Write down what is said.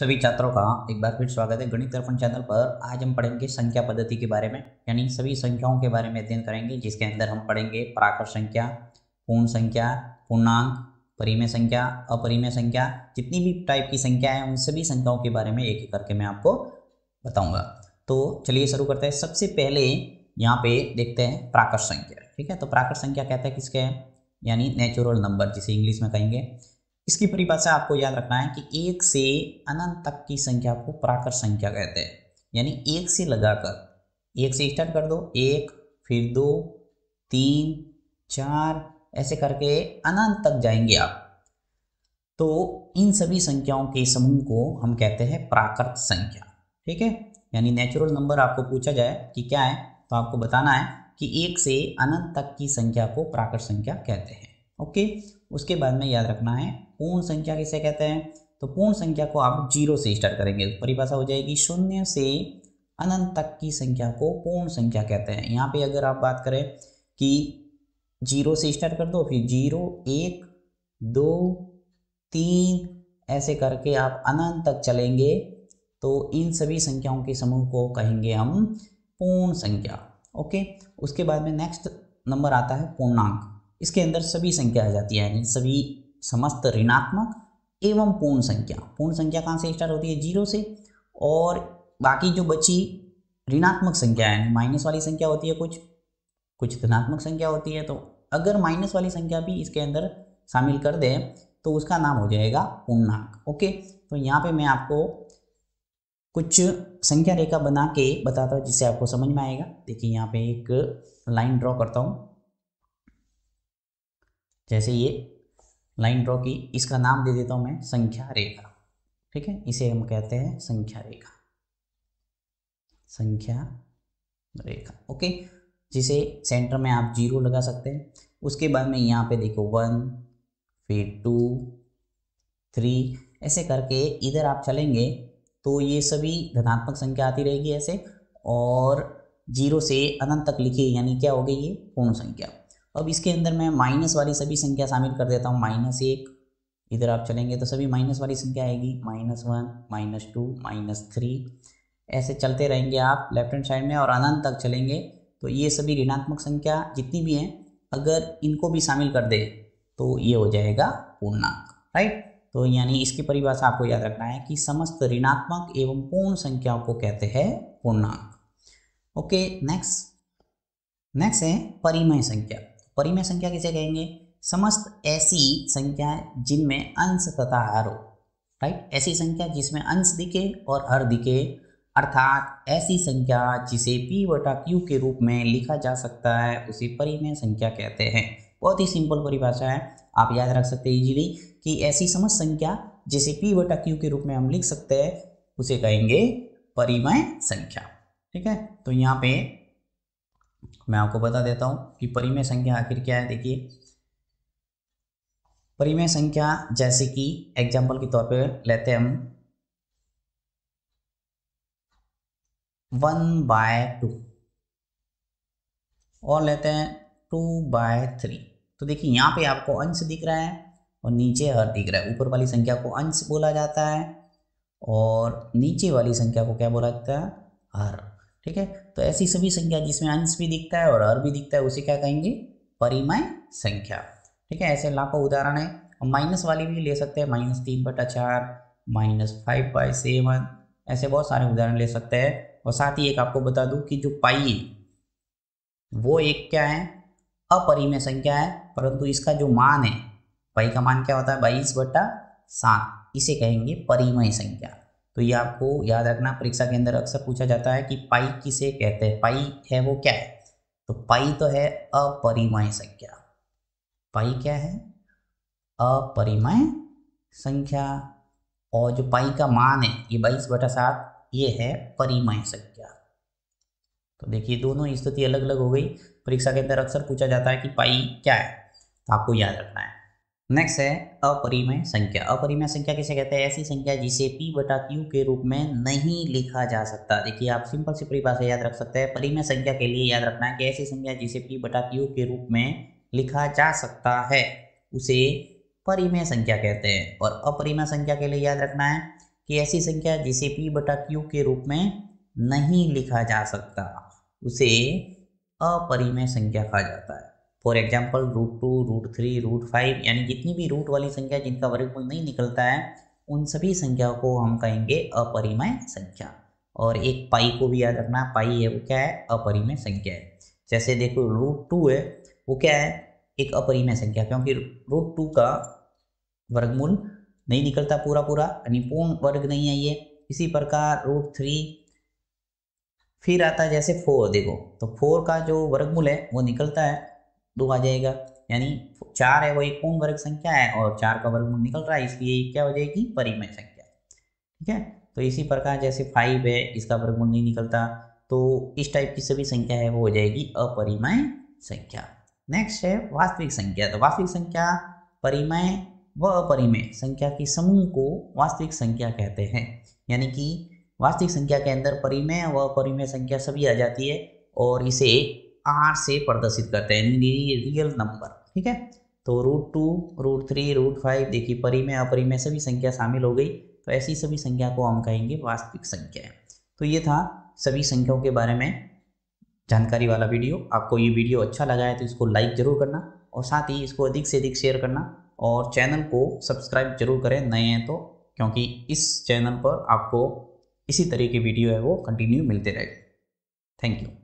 सभी छात्रों का एक बार फिर स्वागत है गणित दर्पण चैनल पर आज हम पढ़ेंगे संख्या पद्धति के बारे में यानी सभी संख्याओं के बारे में अध्ययन करेंगे जिसके अंदर हम पढ़ेंगे प्राकृत संख्या पूर्ण संख्या पूर्णांक परिमेय संख्या अपरिमेय संख्या जितनी भी टाइप की संख्या है उन सभी संख्याओं के बारे में एक एक करके मैं आपको बताऊँगा तो चलिए शुरू करते हैं सबसे पहले यहाँ पे देखते हैं प्राकृत संख्या ठीक है तो प्राकृत संख्या कहते हैं किसके यानी नेचुरल नंबर जिसे इंग्लिश में कहेंगे इसकी परिभाषा आपको याद रखना है कि एक से अनंत तक की संख्या को प्राकृत संख्या कहते हैं यानी एक से लगाकर एक से स्टार्ट कर दो एक फिर दो तीन चार ऐसे करके अनंत तक जाएंगे आप तो इन सभी संख्याओं के समूह को हम कहते हैं प्राकृत संख्या ठीक है यानी नेचुरल नंबर आपको पूछा जाए कि क्या है तो आपको बताना है कि एक से अनंत तक की संख्या को प्राकृत संख्या कहते हैं ओके उसके बाद में याद रखना है पूर्ण संख्या किसे कहते हैं तो पूर्ण संख्या को आप जीरो से स्टार्ट करेंगे परिभाषा हो जाएगी शून्य से अनंत तक की संख्या को पूर्ण संख्या कहते हैं यहाँ पे अगर आप बात करें कि जीरो से स्टार्ट कर दो फिर जीरो एक दो तीन ऐसे करके आप अनंत तक चलेंगे तो इन सभी संख्याओं के समूह को कहेंगे हम पूर्ण संख्या ओके उसके बाद में नेक्स्ट नंबर आता है पूर्णांक इसके अंदर सभी संख्या आ जाती है यानी सभी समस्त ऋणात्मक एवं पूर्ण संख्या पूर्ण संख्या कहाँ से स्टार्ट होती है जीरो से और बाकी जो बची ऋणात्मक संख्या है माइनस वाली संख्या होती है कुछ कुछ धनात्मक संख्या होती है तो अगर माइनस वाली संख्या भी इसके अंदर शामिल कर दें तो उसका नाम हो जाएगा पूर्णांक ओके तो यहाँ पे मैं आपको कुछ संख्या रेखा बना के बताता हूँ जिससे आपको समझ में आएगा देखिए यहाँ पे एक लाइन ड्रॉ करता हूँ जैसे ये लाइन ड्रॉ की इसका नाम दे देता हूँ मैं संख्या रेखा ठीक है इसे हम कहते हैं संख्या रेखा संख्या रेखा ओके जिसे सेंटर में आप जीरो लगा सकते हैं उसके बाद में यहाँ पे देखो वन फिर टू थ्री ऐसे करके इधर आप चलेंगे तो ये सभी धनात्मक संख्या आती रहेगी ऐसे और जीरो से अनंत तक लिखी यानी क्या हो गई ये पूर्ण संख्या अब इसके अंदर मैं माइनस वाली सभी संख्या शामिल कर देता हूँ माइनस एक इधर आप चलेंगे तो सभी माइनस वाली संख्या आएगी minus one minus two minus three ऐसे चलते रहेंगे आप लेफ्ट हैंड साइड में और अनंत तक चलेंगे तो ये सभी ऋणात्मक संख्या जितनी भी हैं अगर इनको भी शामिल कर दे तो ये हो जाएगा पूर्णांक राइट तो यानी इसकी परिभाषा आपको याद रखना है कि समस्त ऋणात्मक एवं पूर्ण संख्याओं को कहते हैं पूर्णांक ओके नेक्स्ट नेक्स्ट है परिमय संख्या परिमेय संख्या किसे कहेंगे समस्त ऐसी संख्याएं जिनमें अंश तथा हर हो राइट ऐसी संख्या जिसमें अंश दिखे और हर दिखे अर्थात ऐसी संख्या जिसे p बटा q के रूप में लिखा जा सकता है उसे परिमेय संख्या कहते हैं बहुत ही सिंपल परिभाषा है आप याद रख सकते हैं इजीली कि ऐसी समस्त संख्या जिसे p बटा q के रूप में हम लिख सकते हैं उसे कहेंगे परिमय संख्या ठीक है तो यहाँ पे मैं आपको बता देता हूँ कि परिमेय संख्या आखिर क्या है देखिए परिमेय संख्या जैसे कि एग्जाम्पल के तौर पे लेते हैं हम वन बाय टू और लेते हैं टू बाय थ्री तो देखिए यहाँ पे आपको अंश दिख रहा है और नीचे हर दिख रहा है ऊपर वाली संख्या को अंश बोला जाता है और नीचे वाली संख्या को क्या बोला जाता है हर ठीक है तो ऐसी सभी संख्या जिसमें अंश भी दिखता है और हर भी दिखता है उसे क्या कहेंगे परिमय संख्या ठीक है ऐसे लाखों उदाहरण है और माइनस वाली भी ले सकते हैं माइनस तीन बटा चार माइनस फाइव बाई सेवन ऐसे बहुत सारे उदाहरण ले सकते हैं और साथ ही एक आपको बता दूं कि जो पाई वो एक क्या है अपरिमय संख्या है परंतु इसका जो मान है पाई का मान क्या होता है बाईस बटा सात इसे कहेंगे परिमय संख्या तो ये आपको याद रखना परीक्षा के अंदर अक्सर पूछा जाता है कि पाई किसे कहते हैं पाई है वो क्या है तो पाई तो है अपरिमय संख्या पाई क्या है अपरिमय संख्या और जो पाई का मान है ये बाईस बटा सात ये है परिमय संख्या तो देखिए दोनों स्थिति अलग अलग हो गई परीक्षा के अंदर अक्सर पूछा जाता है कि पाई क्या है तो आपको याद रखना है नेक्स्ट है अपरिमय संख्या अपरिमय संख्या किसे कहते हैं ऐसी संख्या जिसे पी बटा क्यू के रूप में नहीं लिखा जा सकता देखिए आप सिंपल सी परिभाषा याद रख सकते हैं परिमय संख्या के लिए याद रखना है कि ऐसी संख्या जिसे पी बटा क्यू के रूप में लिखा जा सकता है उसे परिमय संख्या कहते हैं और अपरिमय संख्या के लिए याद रखना है कि ऐसी संख्या जिसे पी बटा क्यू के रूप में नहीं लिखा जा सकता उसे अपरिमय संख्या कहा जाता है for example root two root three root five यानी जितनी भी रूट वाली संख्या जिनका वर्गमूल नहीं निकलता है उन सभी संख्याओं को हम कहेंगे अपरिमय संख्या और एक पाई को भी याद रखना पाई है वो क्या है अपरिमय संख्या है जैसे देखो रूट टू है वो क्या है एक अपरिमय संख्या क्योंकि रूट टू का वर्गमूल नहीं निकलता पूरा पूरा यानी पूर्ण वर्ग नहीं है ये इसी प्रकार रूट थ्री फिर आता है जैसे फोर देखो तो फोर का जो वर्गमूल है वो निकलता है दो आ जाएगा यानी चार है वो एक पूर्ण वर्ग संख्या है और चार का वर्गमूल निकल रहा है इसलिए क्या हो जाएगी परिमय संख्या ठीक है तो इसी प्रकार जैसे फाइव है इसका वर्गमूल नहीं निकलता तो इस टाइप की सभी संख्या है वो हो जाएगी अपरिमय संख्या नेक्स्ट है वास्तविक संख्या तो वास्तविक संख्या परिमय व अपरिमय संख्या के समूह को वास्तविक संख्या कहते हैं यानी कि वास्तविक संख्या के अंदर परिमय व अपरिमय संख्या सभी आ जाती है और इसे आर से प्रदर्शित करते हैं रियल नंबर ठीक है तो root two root three root five देखिए परी में अपरी में सभी संख्या शामिल हो गई तो ऐसी सभी संख्या को हम कहेंगे वास्तविक संख्या तो ये था सभी संख्याओं के बारे में जानकारी वाला वीडियो आपको ये वीडियो अच्छा लगा है तो इसको लाइक ज़रूर करना और साथ ही इसको अधिक से अधिक शेयर करना और चैनल को सब्सक्राइब जरूर करें नए हैं तो क्योंकि इस चैनल पर आपको इसी तरह की वीडियो है वो कंटिन्यू मिलते रहे थैंक यू